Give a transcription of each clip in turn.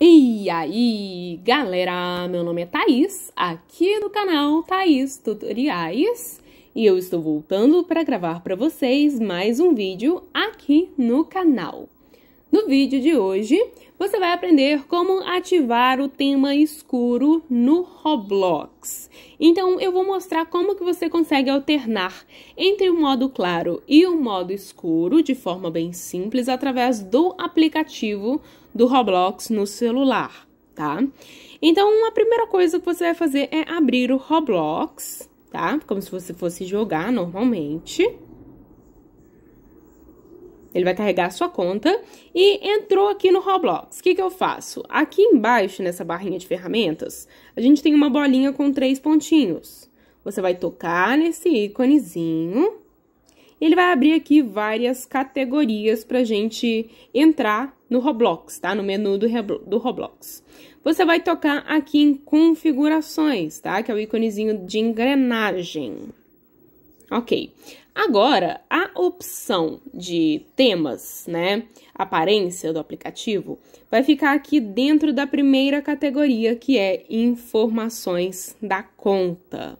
E aí, galera, meu nome é Thaís, aqui do canal Thaís Tutoriais, e eu estou voltando para gravar para vocês mais um vídeo aqui no canal. No vídeo de hoje, você vai aprender como ativar o tema escuro no Roblox. Então, eu vou mostrar como que você consegue alternar entre o modo claro e o modo escuro de forma bem simples através do aplicativo do Roblox no celular, tá? Então, a primeira coisa que você vai fazer é abrir o Roblox, tá? Como se você fosse jogar normalmente. Ele vai carregar a sua conta e entrou aqui no Roblox. O que, que eu faço? Aqui embaixo, nessa barrinha de ferramentas, a gente tem uma bolinha com três pontinhos. Você vai tocar nesse íconezinho ele vai abrir aqui várias categorias para gente entrar no Roblox, tá? No menu do, do Roblox. Você vai tocar aqui em configurações, tá? Que é o íconezinho de engrenagem. Ok. Agora, a opção de temas, né, aparência do aplicativo, vai ficar aqui dentro da primeira categoria, que é informações da conta.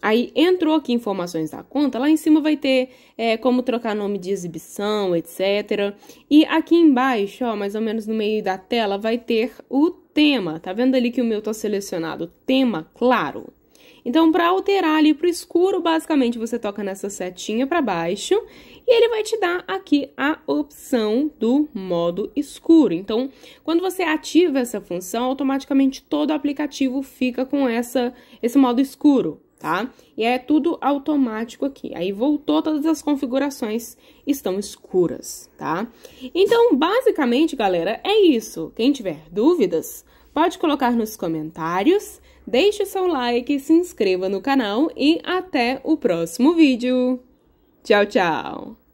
Aí entrou aqui informações da conta, lá em cima vai ter é, como trocar nome de exibição, etc. E aqui embaixo, ó, mais ou menos no meio da tela, vai ter o tema, tá vendo ali que o meu tá selecionado, tema claro. Então, para alterar ali para escuro, basicamente você toca nessa setinha para baixo e ele vai te dar aqui a opção do modo escuro. Então, quando você ativa essa função, automaticamente todo o aplicativo fica com essa, esse modo escuro, tá? E é tudo automático aqui. Aí voltou, todas as configurações estão escuras, tá? Então, basicamente, galera, é isso. Quem tiver dúvidas, pode colocar nos comentários, deixe seu like, se inscreva no canal e até o próximo vídeo. Tchau, tchau!